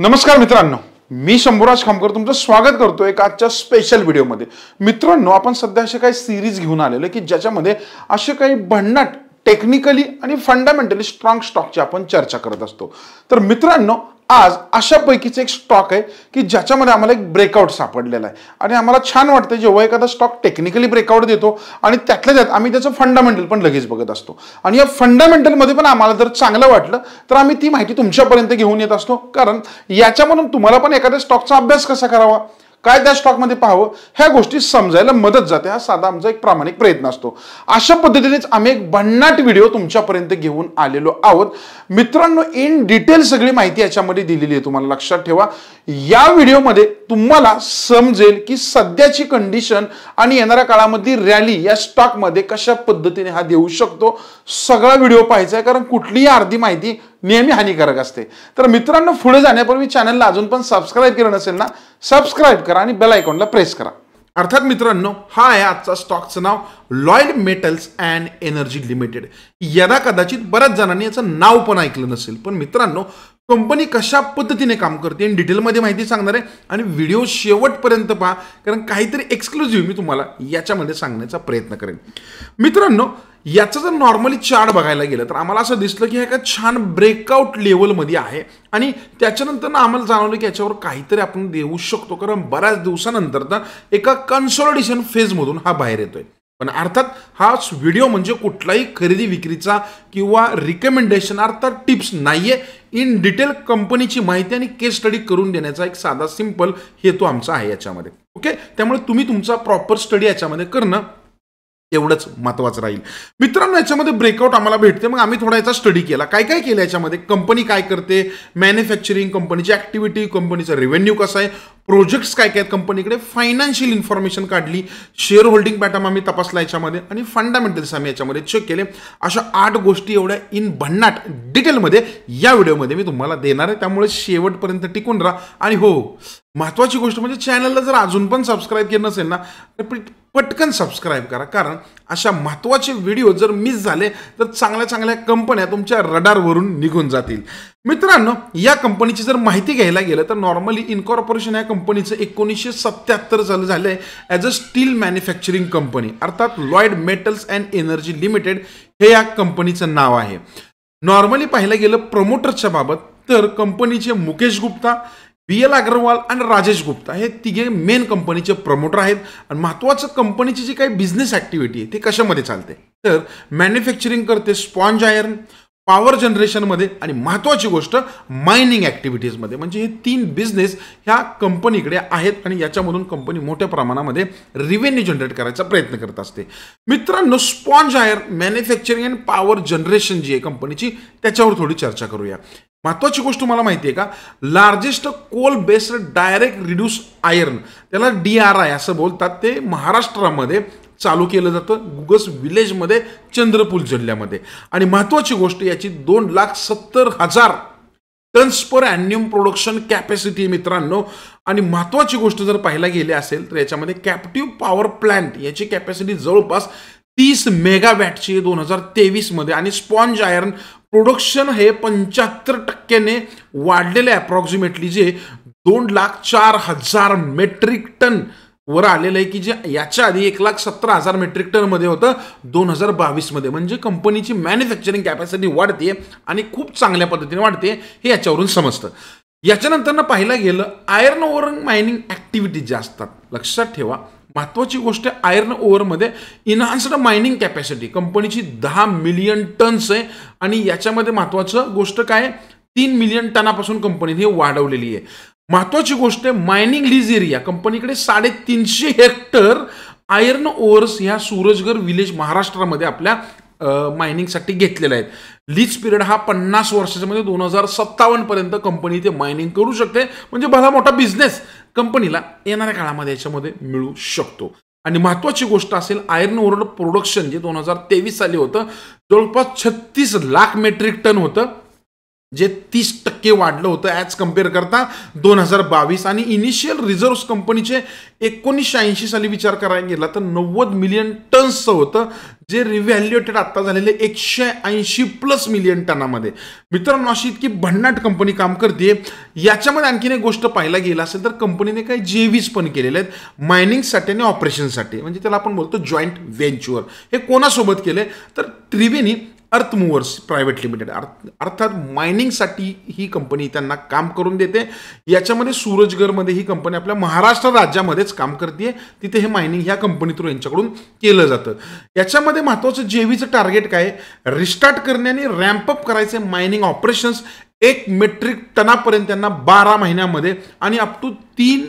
नमस्कार मित्रांनो मी शंभूराज खामकर तुमचं स्वागत करतोय एका आजच्या स्पेशल व्हिडिओमध्ये मित्रांनो आपण सध्या असे काही सिरीज घेऊन आलेलो की ज्याच्यामध्ये असे काही भन्नाट टेक्निकली आणि फंडामेंटली स्ट्रॉंग स्टॉकची आपण चर्चा करत असतो तर मित्रांनो आज अशापैकीच एक स्टॉक आहे की ज्याच्यामध्ये आम्हाला एक ब्रेकआउट सापडलेला आहे आणि आम्हाला छान वाटतं जेव्हा एखादा स्टॉक टेक्निकली ब्रेकआउट देतो आणि त्यातल्या त्यात आम्ही त्याचं फंडामेंटल पण लगेच बघत असतो आणि या फंडामेंटलमध्ये पण आम्हाला जर चांगलं वाटलं तर आम्ही ती माहिती तुमच्यापर्यंत घेऊन येत असतो कारण याच्यामधून तुम्हाला पण एखाद्या स्टॉकचा अभ्यास कसा करावा काय त्या स्टॉकमध्ये पाहावं ह्या गोष्टी समजायला मदत जाते हा साधा आमचा एक प्रामाणिक प्रयत्न असतो अशा पद्धतीनेच आम्ही एक भन्नाट व्हिडिओ तुमच्यापर्यंत घेऊन आलेलो आहोत मित्रांनो इन डिटेल सगळी माहिती याच्यामध्ये दिलेली आहे तुम्हाला लक्षात ठेवा या व्हिडिओमध्ये तुम्हाला समजेल की सध्याची कंडिशन आणि येणाऱ्या काळामध्ये रॅली या स्टॉकमध्ये कशा पद्धतीने हा देऊ शकतो सगळा व्हिडिओ पाहायचा आहे कारण कुठलीही अर्धी माहिती नेहमी हानिकारक असते तर मित्रांनो पुढे जाण्यापूर्वी चॅनलला अजून पण सबस्क्राईब केलं नसेल ना सबस्क्राईब करा आणि बेल आयकॉनला प्रेस करा अर्थात मित्रांनो हा आहे आजचा स्टॉकचं नाव लॉयल मेटल्स अँड एनर्जी लिमिटेड यदा कदाचित बऱ्याच जणांनी याचं नाव पण ऐकलं नसेल पण मित्रांनो कंपनी कशा पद्धतीने काम करते आणि डिटेलमध्ये माहिती सांगणार आहे आणि व्हिडिओ शेवटपर्यंत पहा कारण काहीतरी एक्सक्लुझिव्ह मी तुम्हाला याच्यामध्ये सांगण्याचा प्रयत्न करेन मित्रांनो याचं जर नॉर्मली चार्ट बघायला गेलं तर आम्हाला असं दिसलं की हे एका छान ब्रेकआउट लेवलमध्ये आहे आणि त्याच्यानंतर ना आम्हाला जाणवलं की याच्यावर काहीतरी आपण देऊ शकतो कारण बऱ्याच दिवसानंतर ना एका कन्सॉलिडेशन फेजमधून हा बाहेर येतोय पण अर्थात हाच व्हिडिओ म्हणजे कुठलाही खरेदी विक्रीचा किंवा रिकमेंडेशन अर्थात टिप्स नाही आहे इन डिटेल कंपनीची माहिती आणि केस स्टडी करून देण्याचा एक साधा सिंपल हेतू आमचा आहे याच्यामध्ये ओके त्यामुळे तुम्ही तुमचा प्रॉपर स्टडी याच्यामध्ये करणं एवढंच महत्वाचं राहील मित्रांनो याच्यामध्ये ब्रेकआउट आम्हाला भेटते मग आम्ही थोडा याचा स्टडी केला काय काय केलं याच्यामध्ये कंपनी काय करते मॅन्युफॅक्चरिंग कंपनीची ॲक्टिव्हिटी कंपनीचा रेव्हेन्यू कसा आहे प्रोजेक्ट्स काय काय कंपनीकडे फायनान्शियल इन्फॉर्मेशन काढली शेअर होल्डिंग पॅटर्न आम्ही तपासला याच्यामध्ये आणि फंडामेंटल्स आम्ही याच्यामध्ये चेक केले अशा आठ गोष्टी एवढ्या इन भन्नाट डिटेलमध्ये या व्हिडिओमध्ये मी तुम्हाला देणार आहे त्यामुळे शेवटपर्यंत टिकून राहा आणि हो महत्त्वाची गोष्ट म्हणजे चॅनलला जर अजून पण सबस्क्राईब केलं नसेल ना तर पटकन सबस्क्राईब करा कारण अशा महत्त्वाचे व्हिडिओ जर मिस झाले तर चांगल्या चांगल्या कंपन्या तुमच्या रडारवरून निघून जातील मित्रांनो या कंपनीची जर माहिती घ्यायला गेलं तर नॉर्मली इनकॉर्पोरेशन या कंपनीचं एकोणीसशे सत्त्याहत्तर साली झालं आहे as a steel manufacturing company अर्थात Lloyd metals and energy limited हे या कंपनीचं नाव आहे नॉर्मली पाहिलं गेलं प्रमोटर्सच्या बाबत तर कंपनीचे मुकेश गुप्ता बी एल अग्रवाल आणि राजेश गुप्ता हे तिघे मेन कंपनीचे प्रमोटर आहेत आणि महत्त्वाचं कंपनीची जी काही बिझनेस ॲक्टिव्हिटी आहे ते कशामध्ये चालते तर मॅन्युफॅक्चरिंग करते स्पॉन्ज आयर्न पॉवर जनरेशनमध्ये आणि महत्त्वाची गोष्ट मायनिंग ॲक्टिव्हिटीजमध्ये म्हणजे हे तीन बिझनेस ह्या कंपनीकडे आहेत आणि याच्यामधून कंपनी मोठ्या प्रमाणामध्ये रिव्हेन्यू जनरेट करायचा प्रयत्न करत असते मित्रांनो sponge iron manufacturing and power generation जी आहे कंपनीची त्याच्यावर थोडी चर्चा करूया महत्त्वाची गोष्ट तुम्हाला माहिती आहे का largest coal based direct reduce iron त्याला डी आर आय असं बोलतात ते महाराष्ट्रामध्ये चालू केलं जातं गुगस विलेजमध्ये चंद्रपूर जिल्ह्यामध्ये आणि महत्त्वाची गोष्ट याची दोन लाख सत्तर हजार tons per annum production capacity मित्रांनो आणि महत्त्वाची गोष्ट जर पाहायला गेली असेल तर याच्यामध्ये कॅप्टिव्ह पॉवर प्लांट याची कॅपॅसिटी जवळपास तीस मेगावॅटची दोन हजार तेवीसमध्ये आणि स्पॉन्ज आयर्न प्रोडक्शन हे पंच्याहत्तर टक्क्याने वाढलेले अप्रॉक्सिमेटली जे दोन लाख चार हजार मेट्रिक टन वर आलेलं आहे की जे याच्या आधी एक लाख सत्तर हजार मेट्रिक टनमध्ये होतं दोन हजार बावीसमध्ये म्हणजे कंपनीची मॅन्युफॅक्चरिंग कॅपॅसिटी वाढते आणि खूप चांगल्या पद्धतीने वाढते हे याच्यावरून समजतं याच्यानंतरनं पाहिलं गेलं आयर्न ओवर मायनिंग ॲक्टिव्हिटीज ज्या असतात लक्षात ठेवा महत्त्वाची गोष्ट आयर्न ओव्हरमध्ये इन्हान्स्ड मायनिंग कॅपॅसिटी कंपनीची दहा मिलियन टन्स आहे आणि याच्यामध्ये महत्त्वाचं गोष्ट काय तीन मिलियन टनापासून कंपनीने वाढवलेली आहे महत्वाची गोष्ट आहे मायनिंग लीज एरिया कंपनीकडे साडेतीनशे हेक्टर आयर्न ओव्हर्स ह्या सूरजगर विलेज महाराष्ट्रामध्ये आपल्या मायनिंगसाठी घेतलेल्या आहेत लीज पिरियड हा पन्नास वर्षाच्या मध्ये दोन हजार सत्तावन्नपर्यंत कंपनी ते मायनिंग करू शकते म्हणजे भला मोठा बिझनेस कंपनीला येणाऱ्या काळामध्ये याच्यामध्ये मिळू शकतो आणि महत्वाची गोष्ट असेल आयर्न ओरड प्रोडक्शन जे दोन हजार तेवीस साली होतं जवळपास छत्तीस लाख मेट्रिक टन होतं जे तीस टक्के वाढलं होतं ॲज कम्पेअर करता दोन हजार बावीस आणि इनिशियल रिझर्व्स कंपनीचे एकोणीसशे ऐंशी साली विचार करायला गेला तर नव्वद मिलियन टन्सचं होतं जे रिव्हॅल्युएटेड आत्ता झालेले एकशे ऐंशी प्लस मिलियन टनामध्ये मित्रांनो अशी इतकी भन्नाट कंपनी काम करते याच्यामध्ये आणखीन एक गोष्ट पाहायला गेला असेल तर कंपनीने काही जेव्हीज पण केलेले आहेत मायनिंगसाठी आणि ऑपरेशनसाठी म्हणजे त्याला आपण बोलतो जॉईंट व्हेंच्युअर हे कोणासोबत केले तर त्रिवेणी अर्थ अर्थमूवर्स प्रायव्हेट लिमिटेड अर्थ अर्थात मायनिंगसाठी ही कंपनी त्यांना काम करून देते याच्यामध्ये सूरजगरमध्ये ही कंपनी आपल्या महाराष्ट्र राज्यामध्येच काम करते तिथे हे मायनिंग ह्या कंपनी थ्रू यांच्याकडून केलं जातं याच्यामध्ये महत्त्वाचं जेवीचं टार्गेट काय रिस्टार्ट करणे आणि रॅम्पअप करायचे मायनिंग ऑपरेशन्स एक मेट्रिक टनापर्यंत त्यांना बारा महिन्यामध्ये आणि अप टू तीन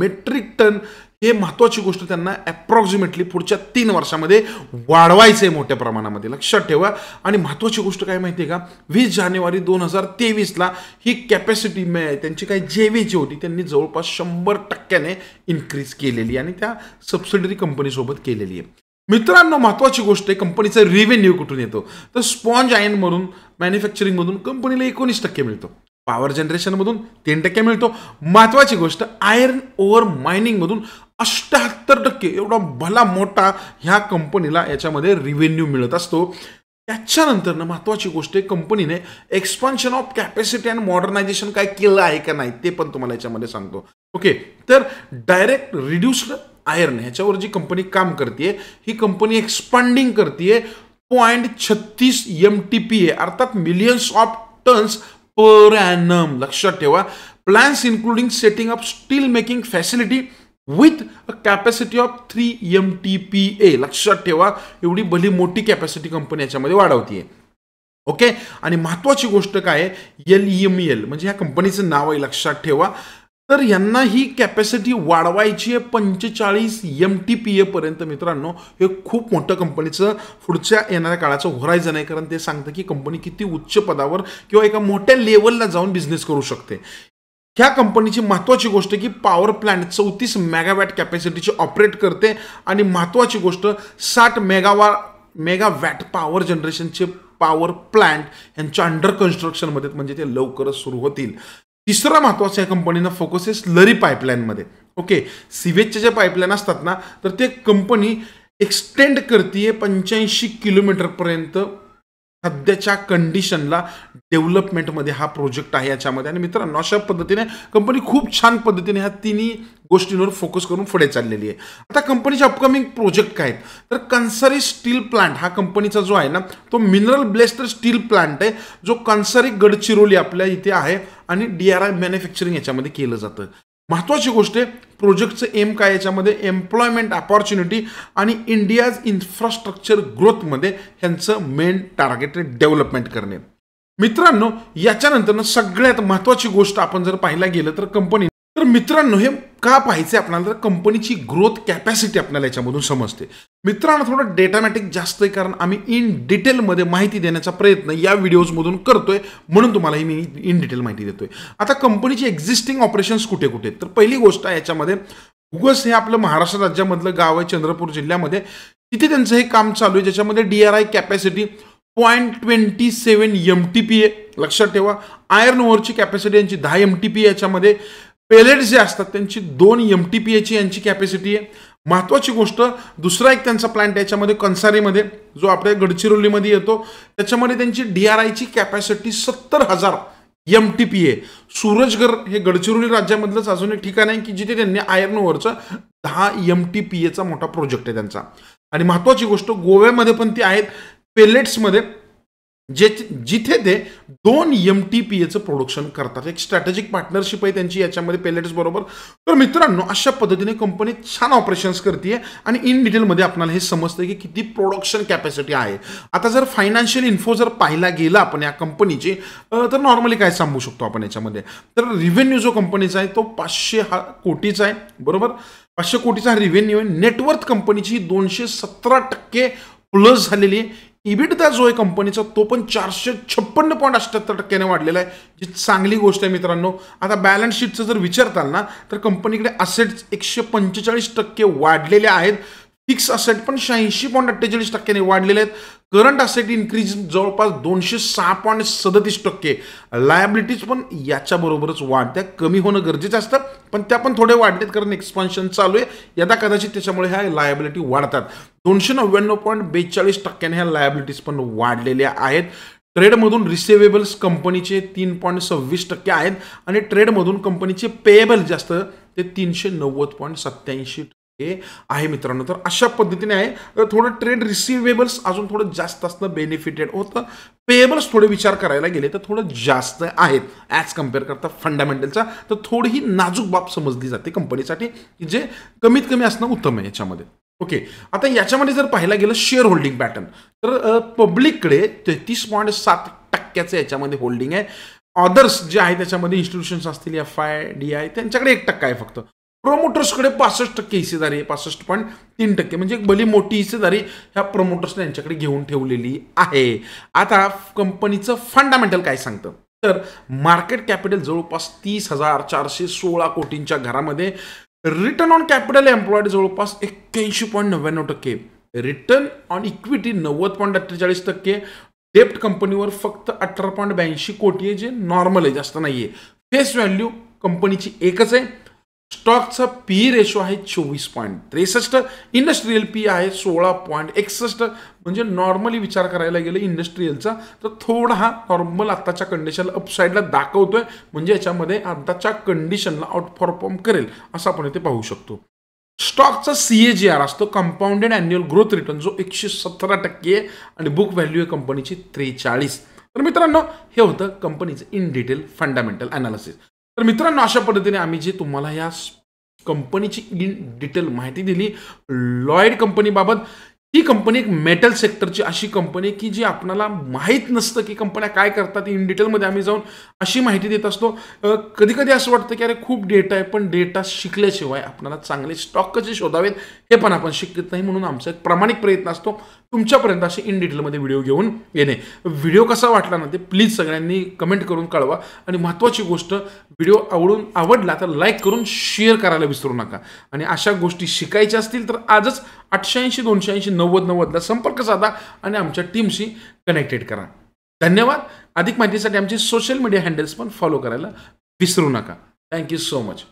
मेट्रिक टन हे महत्त्वाची गोष्ट त्यांना ॲप्रॉक्झिमेटली पुढच्या तीन वर्षामध्ये वाढवायचं आहे मोठ्या प्रमाणामध्ये लक्षात ठेवा आणि महत्वाची गोष्ट काय माहिती आहे का वीस जानेवारी दोन हजार तेवीसला ही कॅपॅसिटी त्यांची काही जे जी होती त्यांनी जवळपास शंभर टक्क्याने इन्क्रीज केलेली आणि त्या सबसिडरी कंपनीसोबत केलेली आहे मित्रांनो महत्त्वाची गोष्ट आहे कंपनीचा रेव्हेन्यू कुठून येतो तर स्पॉन्ज आयनमधून मॅन्युफॅक्चरिंगमधून कंपनीला एकोणीस टक्के मिळतो पॉवर जनरेशनमधून तीन टक्के मिळतो महत्त्वाची गोष्ट आयर्न ओव्हर मायनिंगमधून अष्ट्याहत्तर टक्के एवढा भला मोठा ह्या कंपनीला याच्यामध्ये रिव्हेन्यू मिळत असतो त्याच्यानंतरनं महत्त्वाची गोष्ट आहे कंपनीने expansion of capacity and modernisation काय केलं आहे का नाही ते पण तुम्हाला याच्यामध्ये सांगतो ओके तर डायरेक्ट रिड्युस्ड आयर्न ह्याच्यावर जी कंपनी काम करते ही कंपनी एक्सपांडिंग करते पॉईंट छत्तीस एम टी पी ए अर्थात millions of tons per annum लक्षात ठेवा plans including setting up steel making facility with a capacity of three M T P A लक्षात ठेवा एवढी भली मोठी कॅपॅसिटी कंपनी याच्यामध्ये वाढवतीये ओके आणि महत्वाची गोष्ट काय एल एम एल म्हणजे ह्या कंपनीचं नाव आहे लक्षात ठेवा तर यांना ही कॅपॅसिटी वाढवायची आहे पंचेचाळीस एम टी पी एपर्यंत मित्रांनो हे खूप मोठं कंपनीचं पुढच्या येणाऱ्या काळाचं होरायजन आहे कारण ते सांगतं की कंपनी किती उच्च पदावर किंवा एका मोठ्या लेवलला जाऊन बिझनेस करू शकते ह्या कंपनीची महत्त्वाची गोष्ट की पॉवर प्लॅन्ट चौतीस मेगावॅट कॅपॅसिटीची ऑपरेट करते आणि महत्त्वाची गोष्ट साठ मेगावा मेगावॅट पॉवर जनरेशनचे पॉवर प्लांट यांच्या अंडर कन्स्ट्रक्शनमध्ये म्हणजे ते लवकरच सुरू होतील तिसरा महत्त्वाचा या कंपनीनं फोकस आहे स्लरी पाईपलाईनमध्ये ओके सिवेजचे जे पाईपलाईन असतात ना तर ते कंपनी एक्सटेंड करते पंच्याऐंशी किलोमीटरपर्यंत सध्याच्या कंडिशनला डेव्हलपमेंटमध्ये हा प्रोजेक्ट आहे याच्यामध्ये आणि मित्रांनो अशा पद्धतीने कंपनी खूप छान पद्धतीने ह्या तिन्ही गोष्टींवर फोकस करून पुढे चाललेली आहे आता कंपनीचे अपकमिंग प्रोजेक्ट काय आहेत तर कन्सरी स्टील प्लांट हा कंपनीचा जो आहे ना तो मिनरल ब्लेस्टर स्टील प्लांट आहे जो कन्सरी गडचिरोली आपल्या इथे आहे आणि डी आर आय मॅन्युफॅक्चरिंग याच्यामध्ये केलं जातं महत्त्वाची गोष्ट आहे प्रोजेक्टचं एम काय याच्यामध्ये एम्प्लॉयमेंट अपॉर्च्युनिटी आणि इंडियाज इन्फ्रास्ट्रक्चर ग्रोथमध्ये ह्यांचं मेन टार्गेट डेव्हलपमेंट करणे मित्रांनो याच्यानंतरनं सगळ्यात महत्त्वाची गोष्ट आपण जर पाहायला गेलं तर कंपनी तर मित्रांनो हे का पाहिजे आपल्याला तर कंपनीची ग्रोथ कॅपॅसिटी आपल्याला याच्यामधून समजते मित्रांनो थोडं डेटामॅटिक जास्त आहे कारण आम्ही इन डिटेलमध्ये माहिती देण्याचा प्रयत्न या व्हिडिओजमधून करतोय म्हणून तुम्हाला ही मी इन डिटेल माहिती देतोय आता कंपनीची एक्झिस्टिंग ऑपरेशन्स कुठे कुठे तर पहिली गोष्ट आहे याच्यामध्ये उगस हे आपलं महाराष्ट्र राज्यामधलं गाव आहे चंद्रपूर जिल्ह्यामध्ये तिथे त्यांचं हे काम चालू आहे ज्याच्यामध्ये D R I capacity point twenty seven M T P A लक्षात ठेवा आयर्न ओव्हरची कॅपॅसिटी यांची दहा एम टी पी याच्यामध्ये पेलेट जे असतात त्यांची दोन एम टी पी एची यांची कॅपॅसिटी आहे महत्त्वाची गोष्ट दुसरा एक त्यांचा प्लांट याच्यामध्ये कंसारीमध्ये जो आपल्या गडचिरोलीमध्ये येतो त्याच्यामध्ये त्यांची डी आर आयची कॅपॅसिटी सत्तर हजार M T P A Surjagarh हे गडचिरोली राज्यामधलंच अजून एक ठिकाण आहे की जिथे त्यांनी आयर्न ओव्हरचा दहा एम टी पी एचा मोठा प्रोजेक्ट आहे त्यांचा आणि महत्त्वाची गोष्ट गोव्यामध्ये पण ती आहेत पेलेट्समध्ये जे जिथे ते दोन एम टी पी एचं प्रोडक्शन करतात एक स्ट्रॅटेजिक पार्टनरशिप आहे त्यांची याच्यामध्ये पेलेट्स बरोबर तर मित्रांनो अशा पद्धतीने कंपनी छान ऑपरेशन्स करते आणि इन डिटेलमध्ये आपल्याला हे समजतं की किती प्रोडक्शन कॅपॅसिटी आहे आता जर फायनान्शियल इन्फो जर पाहिला गेला आपण या कंपनीची तर नॉर्मली काय सांगू शकतो आपण याच्यामध्ये तर रिव्हेन्यू जो कंपनीचा आहे तो पाचशे हा कोटीचा आहे बरोबर पाचशे कोटीचा हा रिव्हेन्यू आहे नेटवर्थ कंपनीची दोनशे सतरा टक्के प्लस झालेली आहे इबिटदा जो आहे कंपनीचा तो पण चारशे छप्पन्न पॉईंट अठ्याहत्तर टक्क्याने वाढलेला आहे जी चांगली गोष्ट आहे मित्रांनो आता बॅलन्स शीटचं जर विचारताल ना तर कंपनीकडे असेट एकशे पंचेचाळीस टक्के वाढलेले आहेत फिक्स असेट पण शहाऐंशी पॉईंट अठ्ठेचाळीस टक्क्याने वाढलेले आहेत करंट असेट इन्क्रीज जवळपास दोनशे सहा पॉईंट सदतीस टक्के लायबिलिटीज पण याच्याबरोबरच वाढत्या कमी होणं गरजेचं असतं पण त्या पण थोडे वाढलेत कारण एक्सपान्शन चालू आहे यदा कदाचित त्याच्यामुळे ह्या लायबिलिटी वाढतात दोनशे नव्याण्णव पॉईंट बेचाळीस टक्क्याने ह्या लायबिलिटीज पण वाढलेल्या आहेत ट्रेडमधून रिसेवेबल्स कंपनीचे तीन पॉईंट सव्वीस टक्के आहेत आणि ट्रेडमधून कंपनीचे पेएबल जास्त ते तीनशे नव्वद पॉईंट सत्याऐंशी हे आहे मित्रांनो तर अशा पद्धतीने आहे थोडं ट्रेड रिसिवेबल्स अजून थोडं जास्त असणं बेनिफिटेड होतं पेएबल्स थोडे विचार करायला गेले तर थोडं जास्त आहेत ॲज कम्पेअर करता फंडामेंटलचा तर थोडी ही नाजूक बाब समजली जाते कंपनीसाठी की जे कमीत कमी असणं उत्तम आहे याच्यामध्ये ओके आता याच्यामध्ये जर पाहायला गेलं शेअर होल्डिंग पॅटर्न तर पब्लिककडे तेहतीस पॉईंट सात टक्क्याचं याच्यामध्ये होल्डिंग आहे ऑदर्स जे आहे त्याच्यामध्ये इन्स्टिट्यूशन्स असतील एफ आय डी आय त्यांच्याकडे एक टक्का आहे फक्त प्रमोटर्सकडे पासष्ट टक्के हिस्सेदारी आहे पासष्ट पॉईंट तीन टक्के म्हणजे एक भली मोठी हिस्सेदारी ह्या प्रमोटर्सने यांच्याकडे घेऊन ठेवलेली आहे आता कंपनीचं फंडामेंटल काय सांगतं तर मार्केट कॅपिटल जवळपास तीस हजार चारशे सोळा कोटींच्या घरामध्ये रिटर्न ऑन कॅपिटल एम्प्लॉईड जवळपास एक्क्याऐंशी पॉईंट नव्याण्णव टक्के रिटर्न ऑन इक्विटी नव्वद पॉईंट अठ्ठेचाळीस टक्के डेप्ट कंपनीवर फक्त अठरा पॉईंट ब्याऐंशी कोटी आहे जे नॉर्मल आहे जास्त नाही आहे फेस व्हॅल्यू कंपनीची एकच आहे स्टॉकचा पी रेशो आहे चोवीस पॉईंट त्रेसष्ट इंडस्ट्रीयल पी आहे सोळा पॉईंट एकसष्ट म्हणजे नॉर्मली विचार करायला गेलं इंडस्ट्रीयलचा तर थोडा हा नॉर्मल आत्ताच्या कंडिशनला अपसाईडला दाखवतोय म्हणजे याच्यामध्ये आत्ताच्या कंडिशनला परफॉर्म करेल असं आपण इथे पाहू शकतो स्टॉकचा सी ए जी आर असतो कंपाऊंडेड अॅन्युअल ग्रोथ रिटर्न जो एकशे सतरा टक्के आहे आणि बुक व्हॅल्यू आहे कंपनीची त्रेचाळीस तर मित्रांनो हे होतं कंपनीचं इन डिटेल फंडामेंटल अनालिसिस तर मित्रांनो अशा पद्धतीने आम्ही जे तुम्हाला या कंपनीची इन डिटेल माहिती दिली लॉयड कंपनीबाबत ही कंपनी एक मेटल सेक्टरची अशी कंपनी की जी आपणाला माहीत नसतं की कंपन्या काय करतात इन डिटेलमध्ये आम्ही जाऊन अशी माहिती देत असतो कधी कधी असं वाटतं की अरे खूप डेटा आहे पण डेटा शिकल्याशिवाय आपल्याला चांगले स्टॉक कसे शोधावेत हे पण आपण शिकत नाही म्हणून आमचा एक प्रामाणिक प्रयत्न असतो तुमच्यापर्यंत असे इन डिटेलमध्ये व्हिडिओ घेऊन येणे व्हिडिओ कसा वाटला ना ते प्लीज सगळ्यांनी कमेंट करून कळवा आणि महत्त्वाची गोष्ट व्हिडिओ आवडून आवडला तर लाईक करून शेअर करायला विसरू नका आणि अशा गोष्टी शिकायच्या असतील तर आजच आठशे ऐंशी दोनशे ऐंशी नव्वद नव्वदला संपर्क साधा आणि आमच्या टीमशी कनेक्टेड करा धन्यवाद अधिक माहितीसाठी आमचे सोशल मीडिया हँडल्स पण फॉलो करायला विसरू नका थँक्यू सो मच